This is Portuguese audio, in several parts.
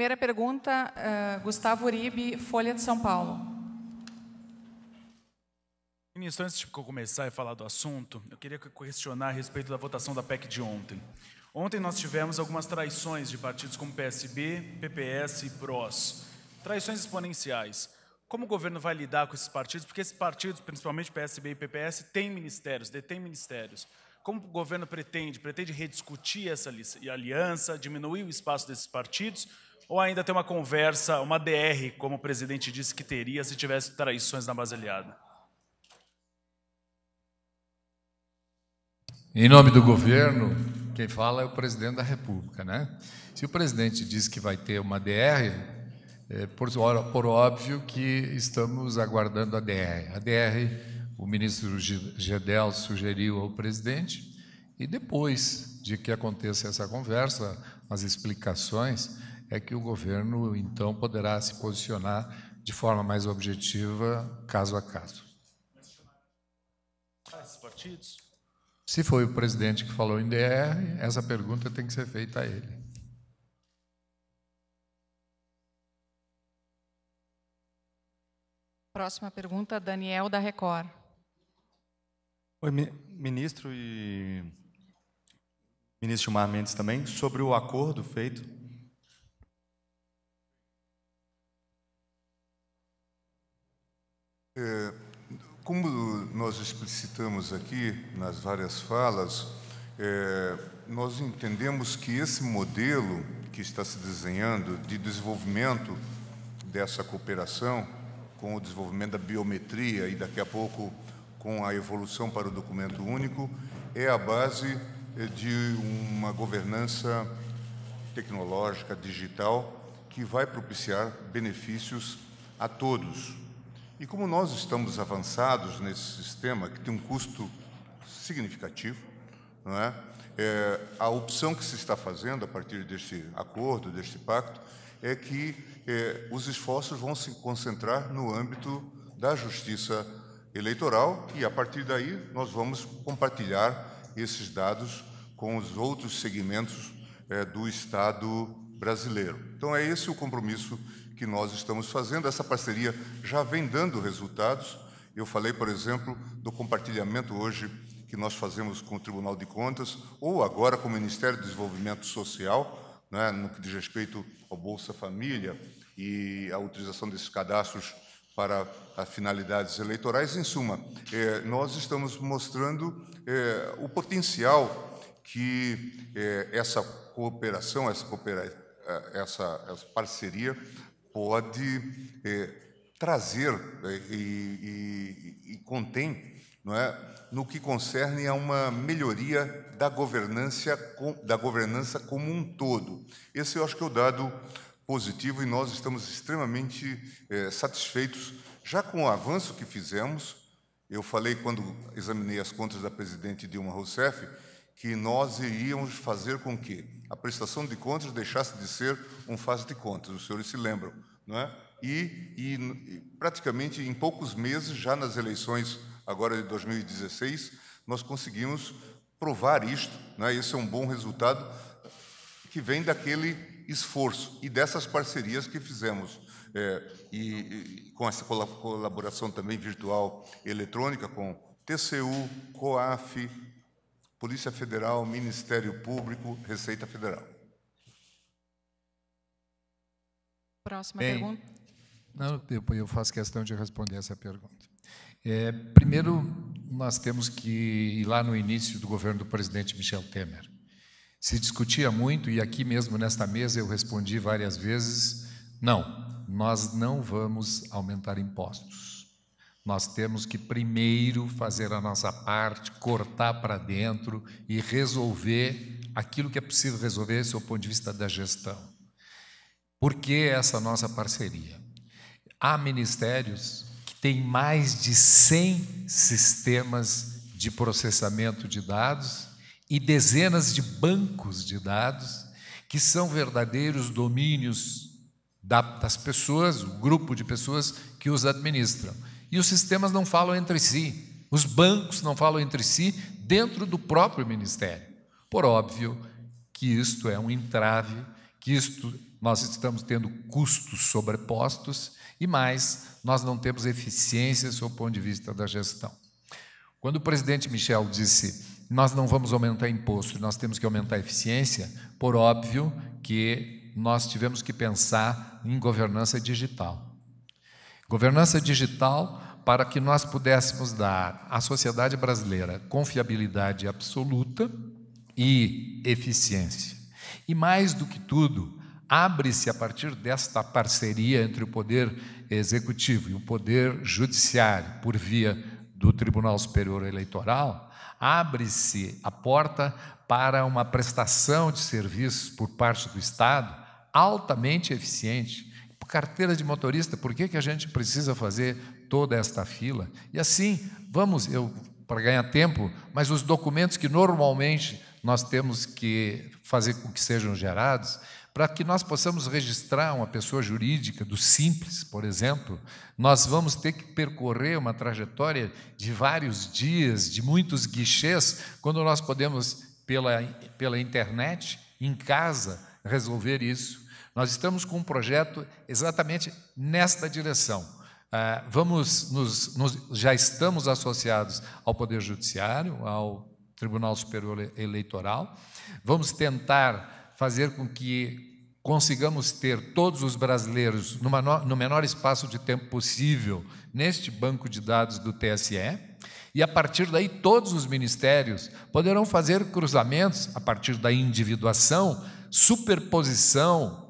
Primeira pergunta, uh, Gustavo Uribe, Folha de São Paulo. Ministro, antes de eu começar e falar do assunto, eu queria questionar a respeito da votação da PEC de ontem. Ontem nós tivemos algumas traições de partidos como PSB, PPS e PROS. Traições exponenciais. Como o governo vai lidar com esses partidos? Porque esses partidos, principalmente PSB e PPS, têm ministérios, detêm ministérios. Como o governo pretende? Pretende rediscutir essa aliança, diminuir o espaço desses partidos ou ainda ter uma conversa, uma DR, como o presidente disse que teria se tivesse traições na aliada Em nome do governo, quem fala é o presidente da República, né? Se o presidente diz que vai ter uma DR, é por, por óbvio que estamos aguardando a DR. A DR, o ministro Gedel sugeriu ao presidente, e depois de que aconteça essa conversa, as explicações, é que o governo, então, poderá se posicionar de forma mais objetiva, caso a caso. Ah, se foi o presidente que falou em DR, essa pergunta tem que ser feita a ele. Próxima pergunta, Daniel da Record. Oi, ministro e ministro Mar Mendes também, sobre o acordo feito É, como nós explicitamos aqui nas várias falas, é, nós entendemos que esse modelo que está se desenhando de desenvolvimento dessa cooperação com o desenvolvimento da biometria e daqui a pouco com a evolução para o documento único é a base de uma governança tecnológica digital que vai propiciar benefícios a todos, e como nós estamos avançados nesse sistema, que tem um custo significativo, não é? é a opção que se está fazendo a partir deste acordo, deste pacto, é que é, os esforços vão se concentrar no âmbito da justiça eleitoral e, a partir daí, nós vamos compartilhar esses dados com os outros segmentos é, do Estado brasileiro. Então, é esse o compromisso que nós estamos fazendo. Essa parceria já vem dando resultados. Eu falei, por exemplo, do compartilhamento hoje que nós fazemos com o Tribunal de Contas, ou agora com o Ministério do Desenvolvimento Social, né, no que diz respeito ao Bolsa Família e a utilização desses cadastros para finalidades eleitorais. Em suma, eh, nós estamos mostrando eh, o potencial que eh, essa cooperação, essa, essa, essa parceria pode é, trazer né, e, e, e, contém não é, no que concerne a uma melhoria da governança, da governança como um todo. Esse eu acho que é o dado positivo e nós estamos extremamente é, satisfeitos já com o avanço que fizemos. Eu falei quando examinei as contas da presidente Dilma Rousseff, que nós iríamos fazer com que a prestação de contas deixasse de ser um faz de contas, os senhores se lembram, não é? E, e praticamente em poucos meses, já nas eleições agora de 2016, nós conseguimos provar isto, é? esse é um bom resultado que vem daquele esforço e dessas parcerias que fizemos. É, e, e, com essa colaboração também virtual eletrônica com TCU, COAF, Polícia Federal, Ministério Público, Receita Federal. Próxima Bem, pergunta. Não, eu, eu faço questão de responder essa pergunta. É, primeiro, nós temos que ir lá no início do governo do presidente Michel Temer. Se discutia muito, e aqui mesmo nesta mesa eu respondi várias vezes: não, nós não vamos aumentar impostos. Nós temos que primeiro fazer a nossa parte, cortar para dentro e resolver aquilo que é possível resolver, do ponto de vista da gestão. Por que essa nossa parceria? Há ministérios que têm mais de 100 sistemas de processamento de dados e dezenas de bancos de dados que são verdadeiros domínios das pessoas, o grupo de pessoas que os administram. E os sistemas não falam entre si, os bancos não falam entre si dentro do próprio ministério. Por óbvio que isto é um entrave, que isto nós estamos tendo custos sobrepostos e mais, nós não temos eficiência sob o ponto de vista da gestão. Quando o presidente Michel disse nós não vamos aumentar imposto, nós temos que aumentar a eficiência, por óbvio que nós tivemos que pensar em governança digital. Governança digital para que nós pudéssemos dar à sociedade brasileira confiabilidade absoluta e eficiência. E mais do que tudo, abre-se a partir desta parceria entre o poder executivo e o poder judiciário por via do Tribunal Superior Eleitoral, abre-se a porta para uma prestação de serviços por parte do Estado altamente eficiente, carteira de motorista, por que, que a gente precisa fazer toda esta fila? E assim, vamos, eu para ganhar tempo, mas os documentos que normalmente nós temos que fazer com que sejam gerados, para que nós possamos registrar uma pessoa jurídica do Simples, por exemplo, nós vamos ter que percorrer uma trajetória de vários dias, de muitos guichês, quando nós podemos, pela, pela internet, em casa, resolver isso nós estamos com um projeto exatamente nesta direção. Ah, vamos, nos, nos, já estamos associados ao Poder Judiciário, ao Tribunal Superior Eleitoral. Vamos tentar fazer com que consigamos ter todos os brasileiros numa, no menor espaço de tempo possível neste banco de dados do TSE. E a partir daí, todos os ministérios poderão fazer cruzamentos a partir da individuação, superposição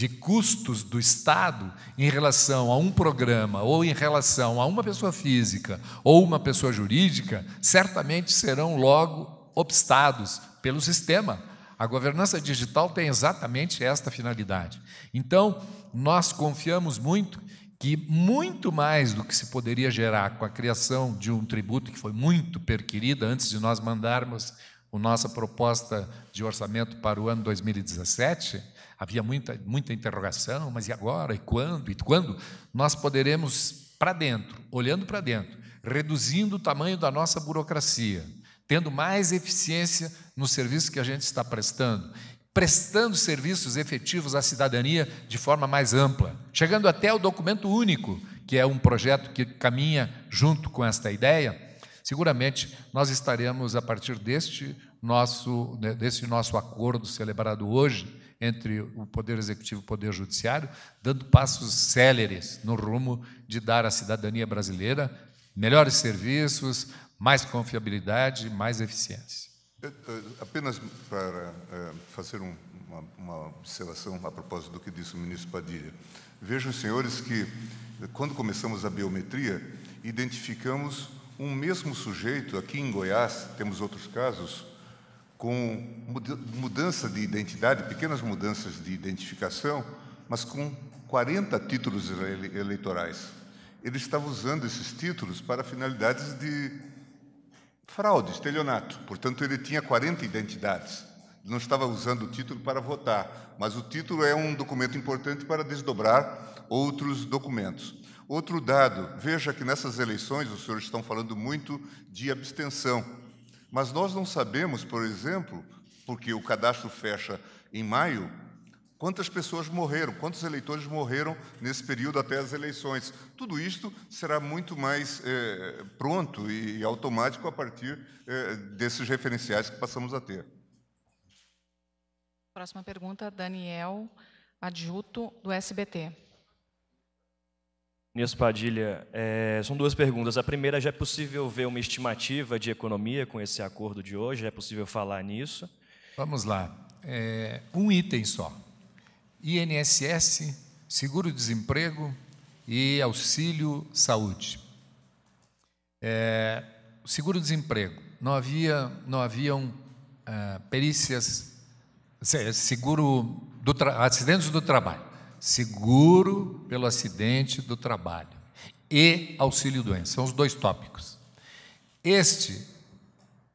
de custos do Estado em relação a um programa ou em relação a uma pessoa física ou uma pessoa jurídica, certamente serão logo obstados pelo sistema. A governança digital tem exatamente esta finalidade. Então, nós confiamos muito que muito mais do que se poderia gerar com a criação de um tributo que foi muito perquirida antes de nós mandarmos a nossa proposta de orçamento para o ano 2017, Havia muita, muita interrogação, mas e agora? E quando? E quando? Nós poderemos, para dentro, olhando para dentro, reduzindo o tamanho da nossa burocracia, tendo mais eficiência no serviço que a gente está prestando, prestando serviços efetivos à cidadania de forma mais ampla, chegando até o documento único, que é um projeto que caminha junto com esta ideia. Seguramente nós estaremos, a partir deste nosso, né, desse nosso acordo celebrado hoje, entre o Poder Executivo e o Poder Judiciário, dando passos céleres no rumo de dar à cidadania brasileira melhores serviços, mais confiabilidade, mais eficiência. Eh, apenas para eh, fazer uma, uma, observação a propósito do que disse o ministro Padilha. Vejam, senhores, que eh, quando começamos a biometria, identificamos um mesmo sujeito, aqui em Goiás, temos outros casos, com mudança de identidade, pequenas mudanças de identificação, mas com 40 títulos eleitorais. Ele estava usando esses títulos para finalidades de fraude, estelionato. Portanto, ele tinha 40 identidades. Ele não estava usando o título para votar, mas o título é um documento importante para desdobrar outros documentos. Outro dado, veja que nessas eleições os senhores estão falando muito de abstenção. Mas nós não sabemos, por exemplo, porque o cadastro fecha em maio, quantas pessoas morreram, quantos eleitores morreram nesse período até as eleições. Tudo isto será muito mais é, pronto e automático a partir é, desses referenciais que passamos a ter. Próxima pergunta, Daniel Adjuto, do SBT. Nias Padilha, é, são duas perguntas. A primeira, já é possível ver uma estimativa de economia com esse acordo de hoje? Já é possível falar nisso? Vamos lá. É, um item só. INSS, seguro-desemprego e auxílio saúde. É, seguro-desemprego. Não, havia, não haviam ah, perícias, seguro do acidentes do trabalho seguro pelo acidente do trabalho e auxílio doença. São os dois tópicos. Este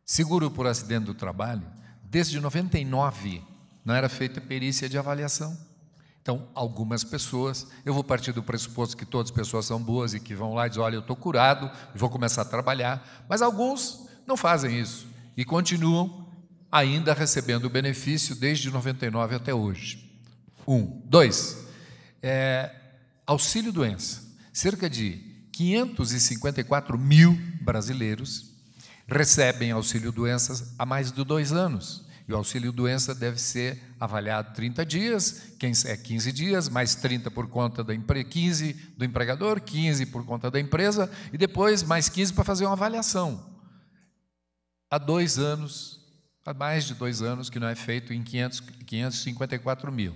seguro por acidente do trabalho, desde 99 não era feita perícia de avaliação. Então, algumas pessoas, eu vou partir do pressuposto que todas as pessoas são boas e que vão lá e dizem: olha, eu estou curado e vou começar a trabalhar. Mas alguns não fazem isso e continuam ainda recebendo o benefício desde 99 até hoje. Um. Dois, é, auxílio doença. Cerca de 554 mil brasileiros recebem auxílio doenças há mais de dois anos. E o auxílio doença deve ser avaliado 30 dias, é 15 dias, mais 30 por conta da 15 do empregador, 15 por conta da empresa, e depois mais 15 para fazer uma avaliação. Há dois anos, há mais de dois anos que não é feito em 500, 554 mil.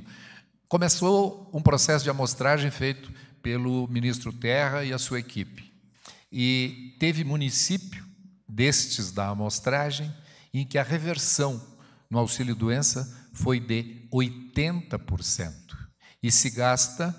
Começou um processo de amostragem feito pelo ministro Terra e a sua equipe. E teve município destes da amostragem em que a reversão no auxílio doença foi de 80% e se gasta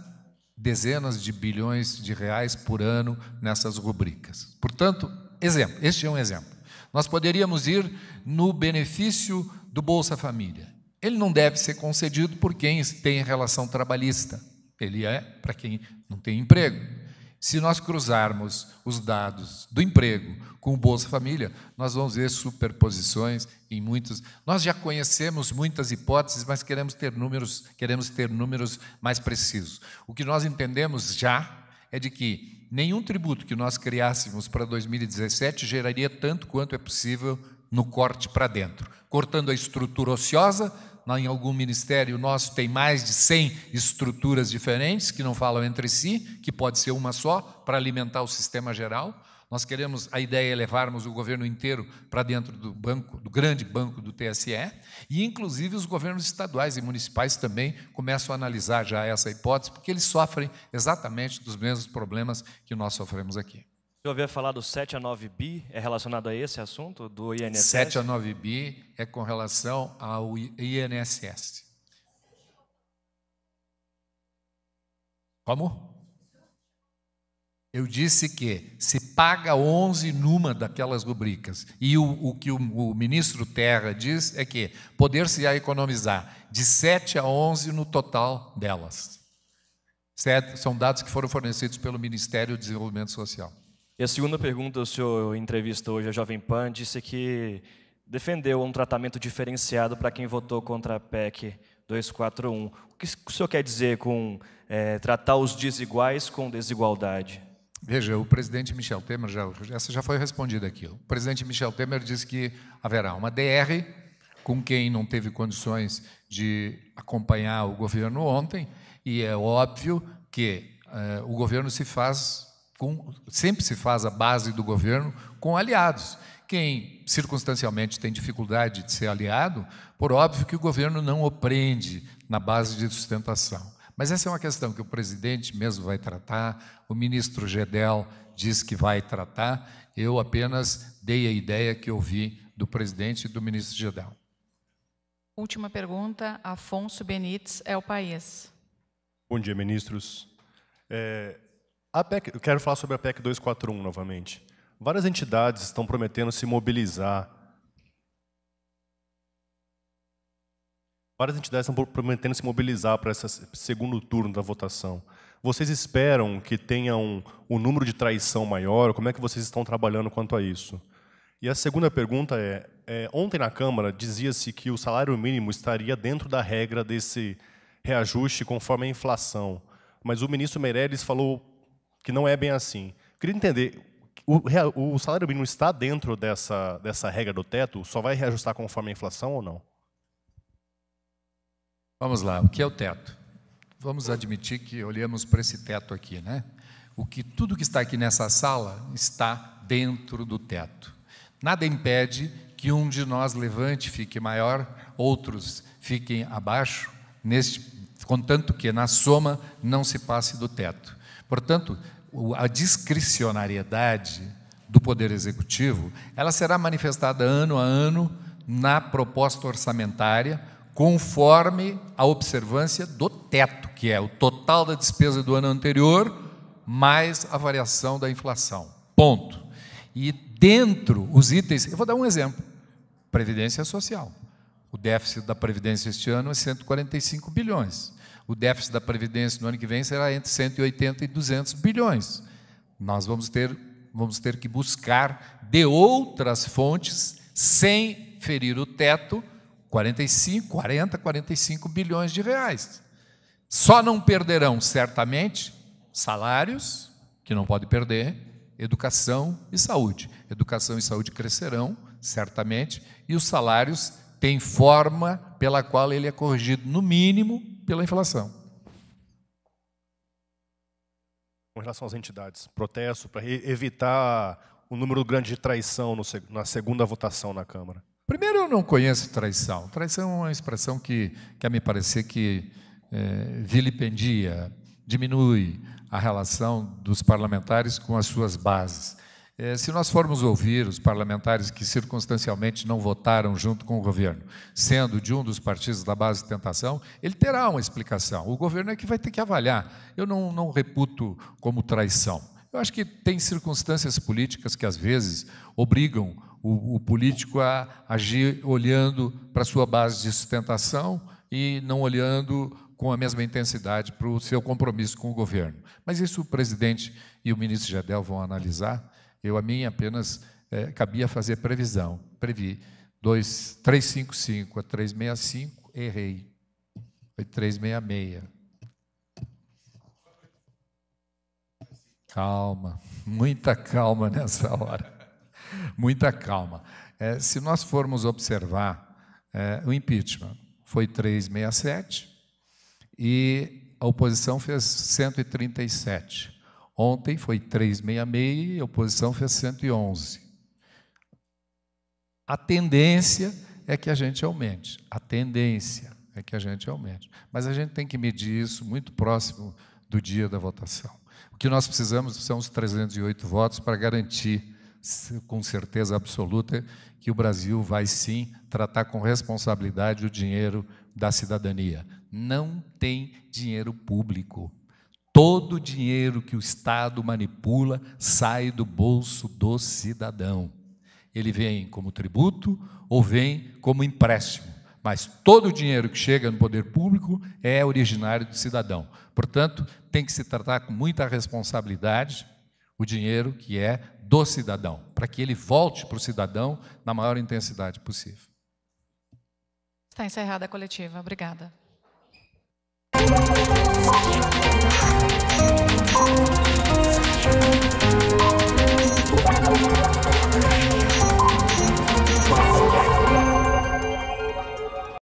dezenas de bilhões de reais por ano nessas rubricas. Portanto, exemplo, este é um exemplo. Nós poderíamos ir no benefício do Bolsa Família ele não deve ser concedido por quem tem relação trabalhista. Ele é para quem não tem emprego. Se nós cruzarmos os dados do emprego com o Bolsa Família, nós vamos ver superposições em muitos. Nós já conhecemos muitas hipóteses, mas queremos ter números, queremos ter números mais precisos. O que nós entendemos já é de que nenhum tributo que nós criássemos para 2017 geraria tanto quanto é possível no corte para dentro, cortando a estrutura ociosa, em algum ministério nosso tem mais de 100 estruturas diferentes que não falam entre si, que pode ser uma só para alimentar o sistema geral. Nós queremos, a ideia é levarmos o governo inteiro para dentro do banco, do grande banco do TSE, e inclusive os governos estaduais e municipais também começam a analisar já essa hipótese, porque eles sofrem exatamente dos mesmos problemas que nós sofremos aqui. Já ouviu falar do 7 a 9 bi? É relacionado a esse assunto do INSS? 7 a 9 bi é com relação ao INSS. Como? Eu disse que se paga 11 numa daquelas rubricas. E o, o que o, o, ministro Terra diz é que poder-se economizar de 7 a 11 no total delas. Certo? São dados que foram fornecidos pelo Ministério do Desenvolvimento Social. E a segunda pergunta, o senhor entrevistou hoje a Jovem Pan disse que defendeu um tratamento diferenciado para quem votou contra a PEC 241. O que o senhor quer dizer com é, tratar os desiguais com desigualdade? Veja, o presidente Michel Temer, já, essa já foi respondida aqui. O presidente Michel Temer disse que haverá uma DR com quem não teve condições de acompanhar o governo ontem, e é óbvio que eh, o governo se faz com, sempre se faz a base do governo com aliados. Quem circunstancialmente tem dificuldade de ser aliado, por óbvio que o governo não o na base de sustentação. Mas essa é uma questão que o presidente mesmo vai tratar, o ministro Gedel diz que vai tratar, eu apenas dei a ideia que ouvi do presidente e do ministro Gedel. Última pergunta, Afonso Benites, é o país. Bom dia, ministros. É, a PEC, eu quero falar sobre a PEC 241 novamente. Várias entidades estão prometendo se mobilizar. Várias entidades estão prometendo se mobilizar para esse segundo turno da votação. Vocês esperam que tenha um, um número de traição maior? Como é que vocês estão trabalhando quanto a isso? E a segunda pergunta é, é ontem na Câmara dizia-se que o salário mínimo estaria dentro da regra desse reajuste conforme a inflação, mas o ministro Meirelles falou que não é bem assim. queria entender, o, o, salário mínimo está dentro dessa, dessa regra do teto? Só vai reajustar conforme a inflação ou não? Vamos lá, o que é o teto? Vamos admitir que olhamos para esse teto aqui, né? O que tudo que está aqui nessa sala está dentro do teto. Nada impede que um de nós levante, fique maior, outros fiquem abaixo, neste, contanto que na soma não se passe do teto. Portanto, a discricionariedade do Poder Executivo, ela será manifestada ano a ano na proposta orçamentária, conforme a observância do teto, que é o total da despesa do ano anterior mais a variação da inflação. Ponto. E dentro os itens, eu vou dar um exemplo. Previdência social. O déficit da previdência este ano é 145 bilhões. O déficit da Previdência no ano que vem será entre 180 e 200 bilhões. Nós vamos ter, vamos ter que buscar de outras fontes, sem ferir o teto, 45, 40, 45 bilhões de reais. Só não perderão, certamente, salários, que não pode perder, educação e saúde. Educação e saúde crescerão, certamente, e os salários tem forma pela qual ele é corrigido, no mínimo, pela inflação. Com relação às entidades, protesto para evitar o número grande de traição no, na segunda votação na Câmara. Primeiro, eu não conheço traição. Traição é uma expressão que, a me parecer, que é, vilipendia, diminui a relação dos parlamentares com as suas bases. É, se nós formos ouvir os parlamentares que circunstancialmente não votaram junto com o governo, sendo de um dos partidos da base de tentação, ele terá uma explicação. O governo é que vai ter que avaliar. Eu não, não reputo como traição. Eu acho que tem circunstâncias políticas que, às vezes, obrigam o, o político a agir olhando para a sua base de sustentação e não olhando com a mesma intensidade para o seu compromisso com o governo. Mas isso o presidente e o ministro Jadel vão analisar eu, a mim, apenas é, cabia fazer previsão. Previ 2, 355 a 365, errei. Foi 366. Calma, muita calma nessa hora. Muita calma. É, se nós formos observar, é, o impeachment foi 367 e a oposição fez 137. Ontem foi 366 e a oposição fez 111. A tendência é que a gente aumente. A tendência é que a gente aumente. Mas a gente tem que medir isso muito próximo do dia da votação. O que nós precisamos são os 308 votos para garantir com certeza absoluta que o Brasil vai sim tratar com responsabilidade o dinheiro da cidadania. Não tem dinheiro público todo o dinheiro que o Estado manipula sai do bolso do cidadão. Ele vem como tributo ou vem como empréstimo, mas todo o dinheiro que chega no poder público é originário do cidadão. Portanto, tem que se tratar com muita responsabilidade o dinheiro que é do cidadão, para que ele volte para o cidadão na maior intensidade possível. Está encerrada a coletiva. Obrigada. Thank you.